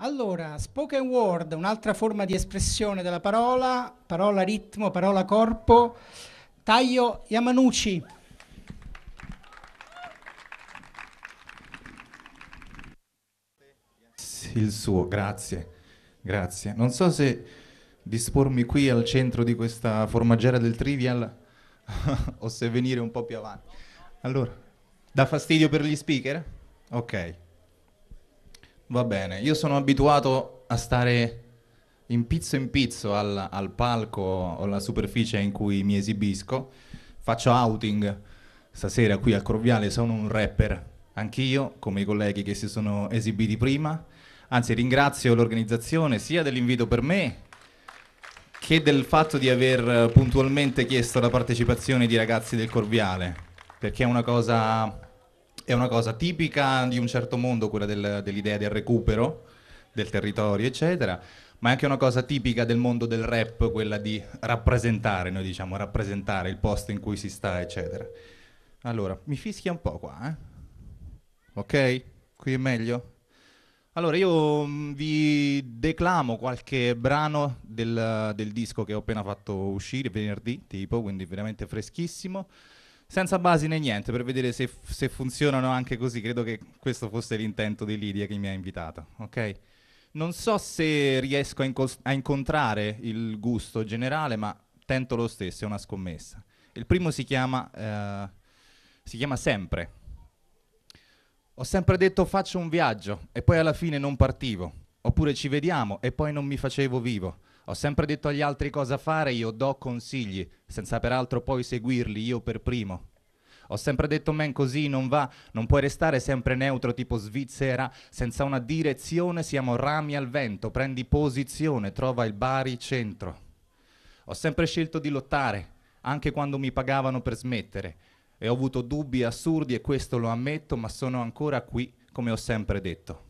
Allora, spoken word, un'altra forma di espressione della parola, parola ritmo, parola corpo. Taio Yamanucci. Il suo, grazie, grazie. Non so se dispormi qui al centro di questa formaggera del trivial o se venire un po' più avanti. Allora, dà fastidio per gli speaker? Ok. Va bene, io sono abituato a stare in pizzo in pizzo al, al palco o alla superficie in cui mi esibisco. Faccio outing stasera qui al Corviale, sono un rapper. Anch'io, come i colleghi che si sono esibiti prima. Anzi, ringrazio l'organizzazione sia dell'invito per me che del fatto di aver puntualmente chiesto la partecipazione di ragazzi del Corviale, perché è una cosa è una cosa tipica di un certo mondo, quella del, dell'idea del recupero del territorio, eccetera, ma è anche una cosa tipica del mondo del rap, quella di rappresentare, noi diciamo, rappresentare il posto in cui si sta, eccetera. Allora, mi fischia un po' qua, eh? Ok? Qui è meglio? Allora, io mm, vi declamo qualche brano del, del disco che ho appena fatto uscire venerdì, tipo, quindi veramente freschissimo senza basi né niente, per vedere se, se funzionano anche così. Credo che questo fosse l'intento di Lidia che mi ha invitata, ok? Non so se riesco a, inco- a incontrare il gusto generale, ma tento lo stesso, è una scommessa. Il primo si chiama, eh, si chiama sempre. Ho sempre detto faccio un viaggio e poi alla fine non partivo, oppure ci vediamo e poi non mi facevo vivo. Ho sempre detto agli altri cosa fare, io do consigli, senza peraltro poi seguirli io per primo. Ho sempre detto men così non va, non puoi restare sempre neutro tipo Svizzera, senza una direzione siamo rami al vento, prendi posizione, trova il Bari centro. Ho sempre scelto di lottare, anche quando mi pagavano per smettere, e ho avuto dubbi assurdi e questo lo ammetto, ma sono ancora qui, come ho sempre detto.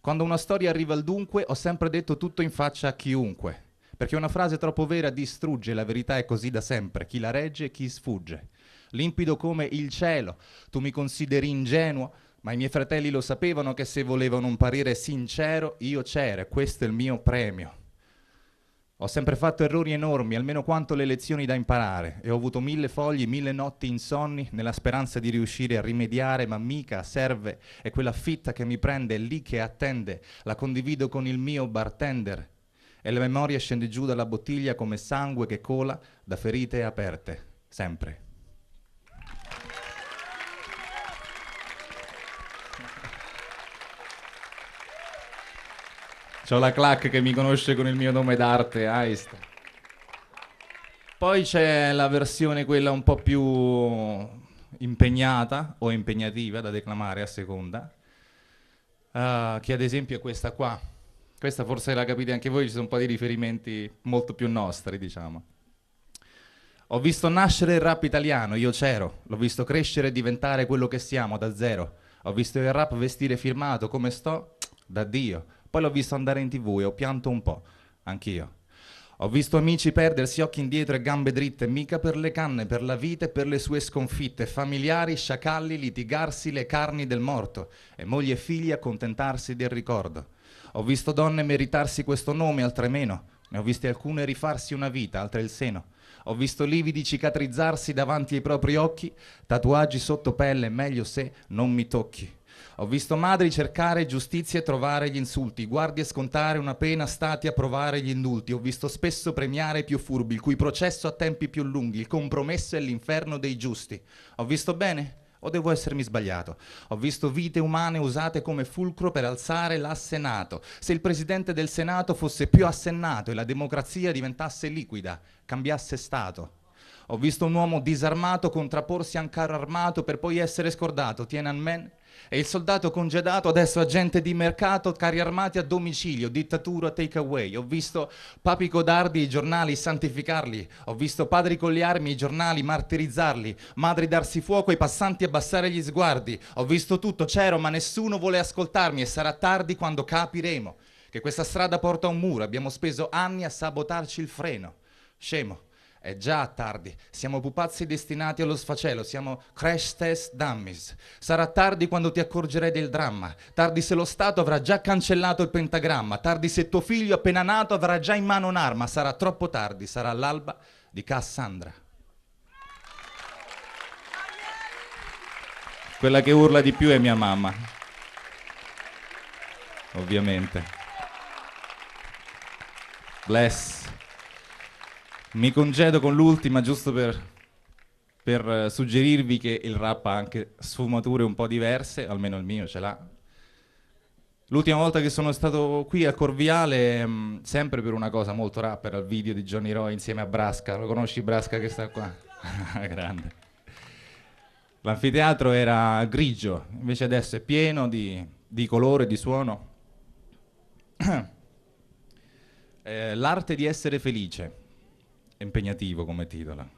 Quando una storia arriva al dunque, ho sempre detto tutto in faccia a chiunque perché una frase troppo vera distrugge, la verità è così da sempre, chi la regge, e chi sfugge. Limpido come il cielo, tu mi consideri ingenuo, ma i miei fratelli lo sapevano che se volevano un parere sincero, io c'era, questo è il mio premio. Ho sempre fatto errori enormi, almeno quanto le lezioni da imparare, e ho avuto mille fogli, mille notti insonni, nella speranza di riuscire a rimediare, ma mica serve, è quella fitta che mi prende, è lì che attende, la condivido con il mio bartender, e la memoria scende giù dalla bottiglia come sangue che cola da ferite aperte, sempre. C'ho la clac che mi conosce con il mio nome d'arte, Einstein. Poi c'è la versione quella un po' più impegnata o impegnativa da declamare a seconda, uh, che ad esempio è questa qua questa forse la capite anche voi, ci sono un po' di riferimenti molto più nostri, diciamo. Ho visto nascere il rap italiano, io c'ero, l'ho visto crescere e diventare quello che siamo da zero. Ho visto il rap vestire firmato come sto, da Dio. Poi l'ho visto andare in tv e ho pianto un po', anch'io. Ho visto amici perdersi occhi indietro e gambe dritte, mica per le canne, per la vita e per le sue sconfitte, familiari, sciacalli, litigarsi le carni del morto e moglie e figli accontentarsi del ricordo. Ho visto donne meritarsi questo nome, altre meno. Ne ho viste alcune rifarsi una vita, altre il seno. Ho visto lividi cicatrizzarsi davanti ai propri occhi, tatuaggi sotto pelle, meglio se non mi tocchi. Ho visto madri cercare giustizia e trovare gli insulti, guardie scontare una pena, stati a provare gli indulti. Ho visto spesso premiare i più furbi, il cui processo a tempi più lunghi, il compromesso è l'inferno dei giusti. Ho visto bene? O devo essermi sbagliato? Ho visto vite umane usate come fulcro per alzare l'assenato. Se il presidente del Senato fosse più assennato e la democrazia diventasse liquida, cambiasse stato. Ho visto un uomo disarmato contrapporsi a un carro armato per poi essere scordato. Tiananmen e il soldato congedato adesso agente di mercato, carri armati a domicilio, dittatura take away. Ho visto papi codardi i giornali santificarli, ho visto padri con le armi i giornali martirizzarli, madri darsi fuoco ai passanti abbassare gli sguardi. Ho visto tutto, c'ero, ma nessuno vuole ascoltarmi e sarà tardi quando capiremo che questa strada porta a un muro. Abbiamo speso anni a sabotarci il freno. Scemo. È già tardi, siamo pupazzi destinati allo sfacelo, siamo crash test dummies. Sarà tardi quando ti accorgerai del dramma, tardi se lo Stato avrà già cancellato il pentagramma, tardi se tuo figlio appena nato avrà già in mano un'arma, sarà troppo tardi, sarà l'alba di Cassandra. Quella che urla di più è mia mamma, ovviamente. Bless. Mi congedo con l'ultima giusto per, per eh, suggerirvi che il rap ha anche sfumature un po' diverse, almeno il mio ce l'ha. L'ultima volta che sono stato qui a Corviale, mh, mm, sempre per una cosa molto rapper, al video di Johnny Roy insieme a Brasca. Lo conosci Brasca che sta qua? Grande. L'anfiteatro era grigio, invece adesso è pieno di, di colore, di suono. eh, l'arte di essere felice impegnativo come titolo.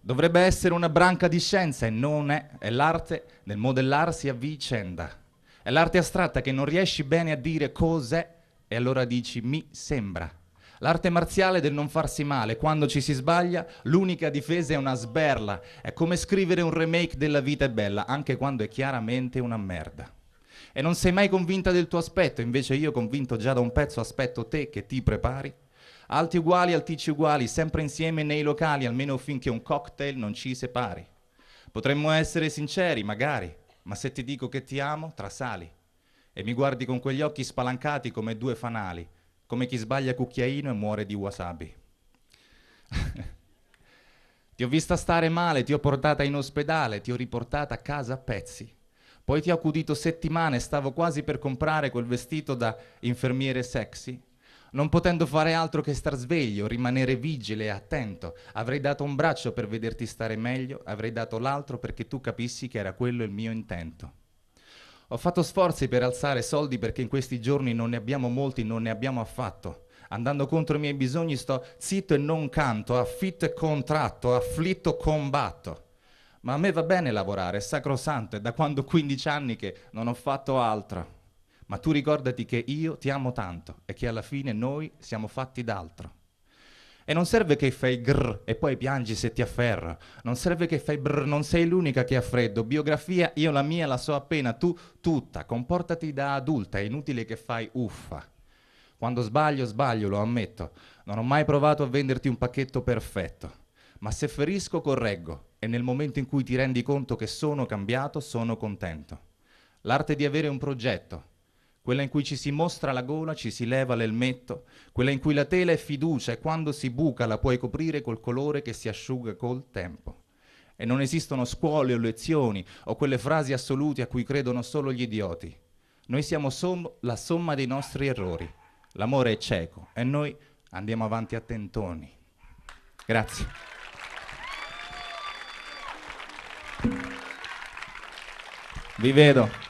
Dovrebbe essere una branca di scienza e non è, è l'arte del modellarsi a vicenda. È l'arte astratta che non riesci bene a dire cos'è e allora dici mi sembra. L'arte marziale del non farsi male, quando ci si sbaglia, l'unica difesa è una sberla. È come scrivere un remake della vita è bella, anche quando è chiaramente una merda. E non sei mai convinta del tuo aspetto, invece io convinto già da un pezzo aspetto te che ti prepari Alti uguali, altici uguali, sempre insieme nei locali, almeno finché un cocktail non ci separi. Potremmo essere sinceri, magari, ma se ti dico che ti amo, trasali. E mi guardi con quegli occhi spalancati come due fanali, come chi sbaglia cucchiaino e muore di wasabi. ti ho vista stare male, ti ho portata in ospedale, ti ho riportata a casa a pezzi. Poi ti ho accudito settimane, stavo quasi per comprare quel vestito da infermiere sexy non potendo fare altro che star sveglio, rimanere vigile e attento, avrei dato un braccio per vederti stare meglio, avrei dato l'altro perché tu capissi che era quello il mio intento. Ho fatto sforzi per alzare soldi perché in questi giorni non ne abbiamo molti, non ne abbiamo affatto. Andando contro i miei bisogni sto zitto e non canto, affitto e contratto, afflitto e combatto. Ma a me va bene lavorare, è sacrosanto, è da quando ho 15 anni che non ho fatto altro ma tu ricordati che io ti amo tanto e che alla fine noi siamo fatti d'altro. E non serve che fai grr e poi piangi se ti afferra. Non serve che fai brr, non sei l'unica che ha freddo. Biografia, io la mia la so appena, tu tutta. Comportati da adulta, è inutile che fai uffa. Quando sbaglio, sbaglio, lo ammetto. Non ho mai provato a venderti un pacchetto perfetto. Ma se ferisco, correggo. E nel momento in cui ti rendi conto che sono cambiato, sono contento. L'arte di avere un progetto, quella in cui ci si mostra la gola, ci si leva l'elmetto, quella in cui la tela è fiducia e quando si buca la puoi coprire col colore che si asciuga col tempo. E non esistono scuole o lezioni o quelle frasi assolute a cui credono solo gli idioti. Noi siamo solo la somma dei nostri errori. L'amore è cieco e noi andiamo avanti a tentoni. Grazie. Vi vedo.